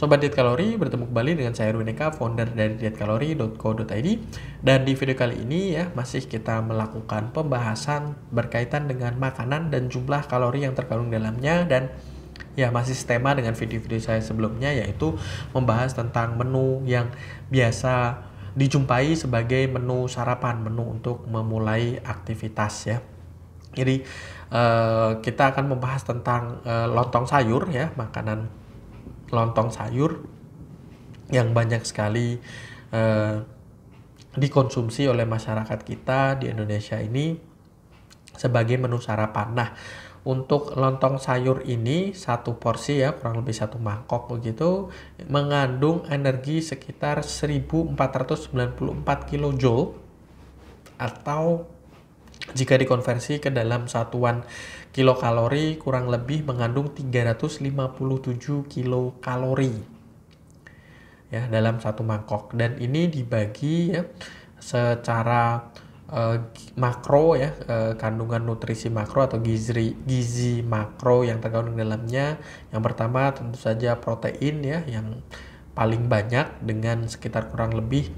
Sobat Diet Kalori, bertemu kembali dengan saya Erwin Eka, founder dari dietkalori.co.id dan di video kali ini ya masih kita melakukan pembahasan berkaitan dengan makanan dan jumlah kalori yang terkandung dalamnya dan ya masih tema dengan video-video saya sebelumnya yaitu membahas tentang menu yang biasa dijumpai sebagai menu sarapan, menu untuk memulai aktivitas ya. Jadi uh, kita akan membahas tentang uh, lontong sayur ya, makanan lontong sayur yang banyak sekali uh, dikonsumsi oleh masyarakat kita di Indonesia ini sebagai menu sarapan. Nah, untuk lontong sayur ini satu porsi ya kurang lebih satu mangkok begitu mengandung energi sekitar 1494 kilojoule atau jika dikonversi ke dalam satuan kilokalori kurang lebih mengandung 357 kilokalori. Ya, dalam satu mangkok dan ini dibagi ya secara eh, makro ya eh, kandungan nutrisi makro atau gizi gizi makro yang terkandung dalamnya yang pertama tentu saja protein ya yang paling banyak dengan sekitar kurang lebih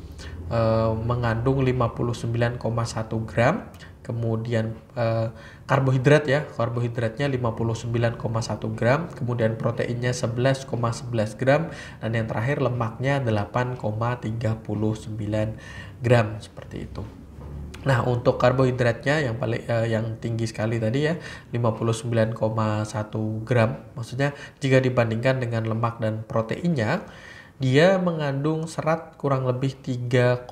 uh, mengandung 59,1 gram kemudian eh, karbohidrat ya, karbohidratnya 59,1 gram, kemudian proteinnya 11,11 ,11 gram, dan yang terakhir lemaknya 8,39 gram seperti itu. Nah, untuk karbohidratnya yang paling eh, yang tinggi sekali tadi ya, 59,1 gram. Maksudnya jika dibandingkan dengan lemak dan proteinnya dia mengandung serat kurang lebih 3,3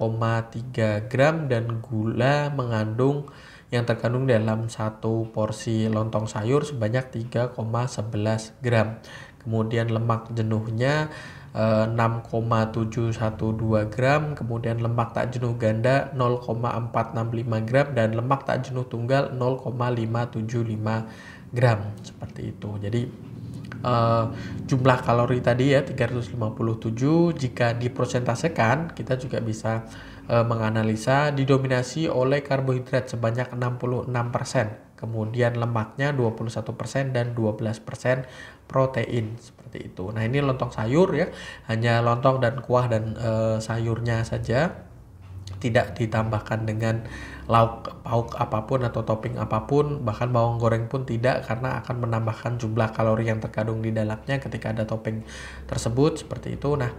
gram dan gula mengandung yang terkandung dalam satu porsi lontong sayur sebanyak 3,11 gram. Kemudian lemak jenuhnya 6,712 eh, gram, kemudian lemak tak jenuh ganda 0,465 gram dan lemak tak jenuh tunggal 0,575 gram seperti itu. Jadi uh, jumlah kalori tadi ya 357 jika diprosentasekan kita juga bisa uh, menganalisa didominasi oleh karbohidrat sebanyak 66% kemudian lemaknya 21% dan 12% protein seperti itu. Nah, ini lontong sayur ya, hanya lontong dan kuah dan uh, sayurnya saja tidak ditambahkan dengan lauk pauk apapun atau topping apapun bahkan bawang goreng pun tidak karena akan menambahkan jumlah kalori yang terkandung di dalamnya ketika ada topping tersebut seperti itu nah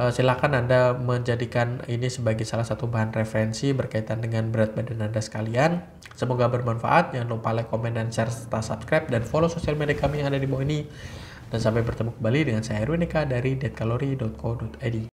eh, silakan Anda menjadikan ini sebagai salah satu bahan referensi berkaitan dengan berat badan Anda sekalian. Semoga bermanfaat. Jangan lupa like, komen, dan share serta subscribe dan follow sosial media kami yang ada di bawah ini. Dan sampai bertemu kembali dengan saya Erwin Eka dari deadcalorie.co.id.